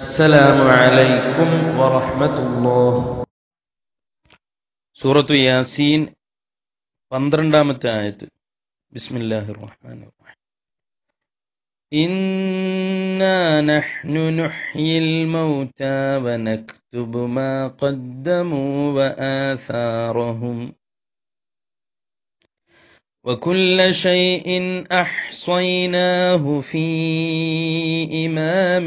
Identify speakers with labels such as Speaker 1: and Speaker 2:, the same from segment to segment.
Speaker 1: السلام عليكم ورحمة الله سورة ياسين بسم الله الرحمن الرحيم إنا نحن نحيي الموتى ونكتب ما قدموا وآثارهم وكل شيء احصيناه في امام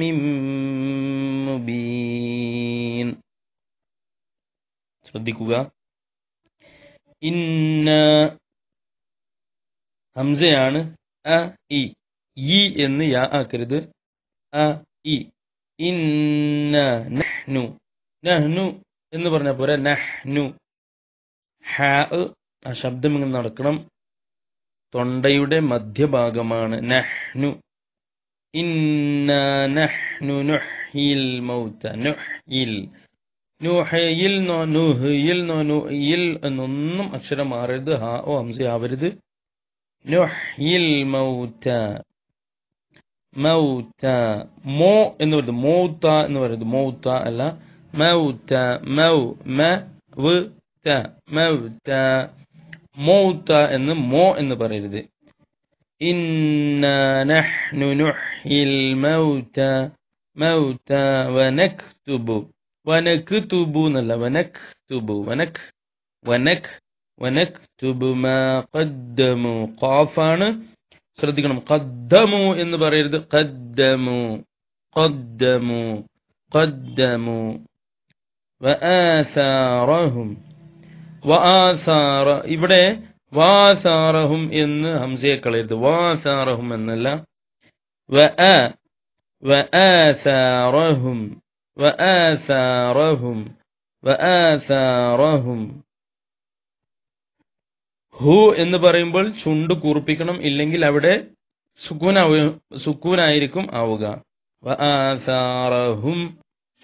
Speaker 1: مبين ശ്രദ്ധിക്കുക ഇന്ന ഹംസയാണ് അ E E എന്ന് യാ ആക്കരുത് അ ഇ ഇന്ന നഹ്നു നഹ്നു എന്ന് പറഞ്ഞ പോലെ നഹ്നു ഹ ആ ശബ്ദം ഇങ്ങനെ നടക്കണം തൊണ്ടയുടെ മധ്യഭാഗമാണ് നഹ്നു ഇന്ന നഹ്നു നുഹ്യിൽ മൗത്ത നുഹ്യിൽ നുഹയിൽ നോ നുഹയിൽ നോ നുയിൽ എന്നൊന്നും അക്ഷരം മാറരുത് ഹാ ഓ ഹംസ ആവരുത് നുഹയിൽ മൗത്ത മൗത്ത മോ എന്ന് പറയുന്നത് മൗത്ത എന്ന് പറയുന്നത് മൗത്ത അല്ല മൗത്ത മൗ മ വ ത മൗത്ത موتا إن مو إن بريدة إن نحن نحيي الموتى موتى ونكتب ونكتب نلا ونكتب ونك ونك ونكتب ما قدموا قافان سرديكم قدموا إن بريدة قدموا قدموا قدموا وآثارهم വാസാറ ഇവിടെ വാസാറഹും എന്ന് ഹംസയെ കളയരുത് വാസാറഹും എന്നല്ല وآثارهم ഹു എന്ന് പറയുമ്പോൾ ചുണ്ട് കൂർപ്പിക്കണം ഇല്ലെങ്കിൽ അവിടെ സുക്കൂനാവ സുക്കൂനായിരിക്കും ആവുക വആസാറഹും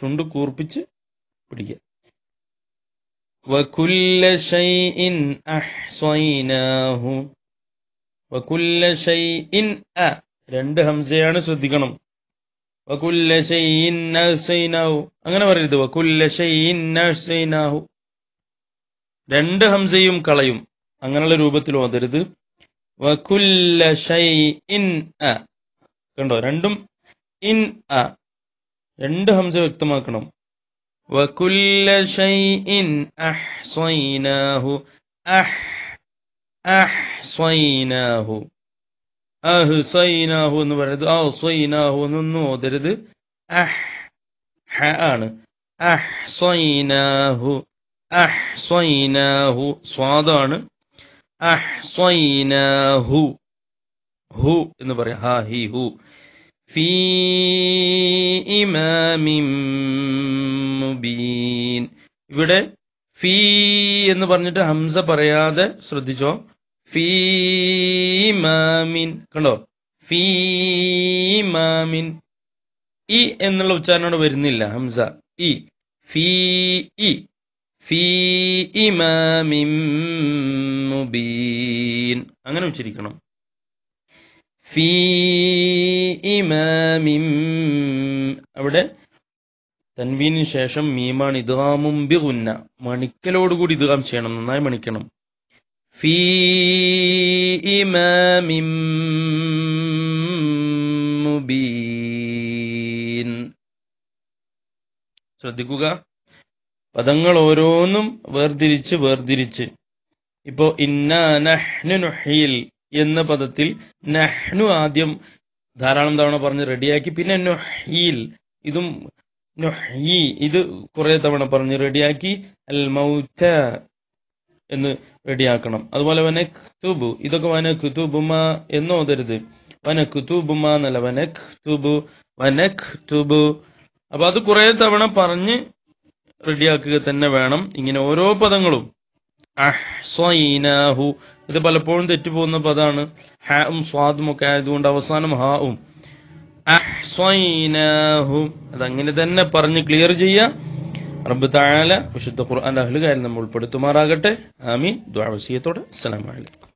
Speaker 1: ചുണ്ട് കൂർപ്പിച്ച് പിടിക്കുക وكل شيء أحصيناه وكل شيء أ രണ്ട് ഹംസയാണ് ശ്രദ്ധിക്കണം വകുല്ല അങ്ങനെ പറയരുത് വകുല്ല രണ്ട് ഹംസയും കളയും അങ്ങനെയുള്ള രൂപത്തിൽ ഓതരുത് വകുല്ല കണ്ടോ രണ്ടും ഇൻ അ രണ്ട് ഹംസ വ്യക്തമാക്കണം وكل شيء أحصيناه أح അഹ്സൈനാഹു അഹ്സൈനാഹു എന്ന് പറയുന്നത് അഹ്സൈനാഹു എന്നൊന്നും ഓതരുത് അഹ് ഹ ആണ് അഹ്സൈനാഹു അഹ്സൈനാഹു സ്വാദാണ് അഹ്സൈനാഹു ഹു എന്ന് പറയാം ഹാ ഹി ഹു في ഇമാമിം മുബീൻ ഇവിടെ ഫീ എന്ന് പറഞ്ഞിട്ട് ഹംസ പറയാതെ ശ്രദ്ധിച്ചോ ഫീമാമിൻ കണ്ടോ ഫീമാമിൻ ഇ എന്നുള്ള ഉച്ചാരണം വരുന്നില്ല ഹംസ ഇ ഫീ ഇ ഫീ ഇമാമിൻ മുബീൻ അങ്ങനെ ഉച്ചരിക്കണം ഫീ അവിടെ തൻവീനു ശേഷം മീമാണ് ഇദ്ഗാമും ബിഗുന്ന മണിക്കലോടുകൂടി ഇദ്ഗാം ചെയ്യണം നന്നായി മണിക്കണം ഫീ ഇമിം മുബീൻ ശ്രദ്ധിക്കുക പദങ്ങൾ ഓരോന്നും വേർതിരിച്ച് വേർതിരിച്ച് ഇപ്പോ ഇന്ന നഹ്നു നുഹീൽ എന്ന പദത്തിൽ നഹ്നു ആദ്യം ധാരാളം തവണ പറഞ്ഞ് റെഡിയാക്കി പിന്നെ നൊഹീൽ ഇതും നൊഹീ ഇത് കുറെ തവണ പറഞ്ഞ് റെഡിയാക്കി അൽ മൗത്ത എന്ന് റെഡിയാക്കണം അതുപോലെ വന ഖുതുബു ഇതൊക്കെ വന ഖുതുബുമ എന്ന് ഓതരുത് വന ഖുതുബുമ എന്നല്ല വന ഖുതുബു വന ഖുതുബു അപ്പൊ അത് കുറെ തവണ പറഞ്ഞ് റെഡിയാക്കുക തന്നെ വേണം ഇങ്ങനെ ഓരോ പദങ്ങളും അഹ്സൈനാഹു ഇത് പലപ്പോഴും തെറ്റുപോകുന്ന പദമാണ് ഹാഉം സ്വാദും ഒക്കെ ആയതുകൊണ്ട് അവസാനം ഹാവും അഹ്സൈനാഹു അതങ്ങനെ തന്നെ പറഞ്ഞ് ക്ലിയർ ചെയ്യുക റബ്ബ് താഴല വിശുദ്ധ ഖുർആൻ അഹ്ലുകാരിൽ നമ്മൾ ഉൾപ്പെടുത്തുമാറാകട്ടെ ആമീൻ ദ്വാവസീയത്തോടെ അസ്സലാമലൈക്കും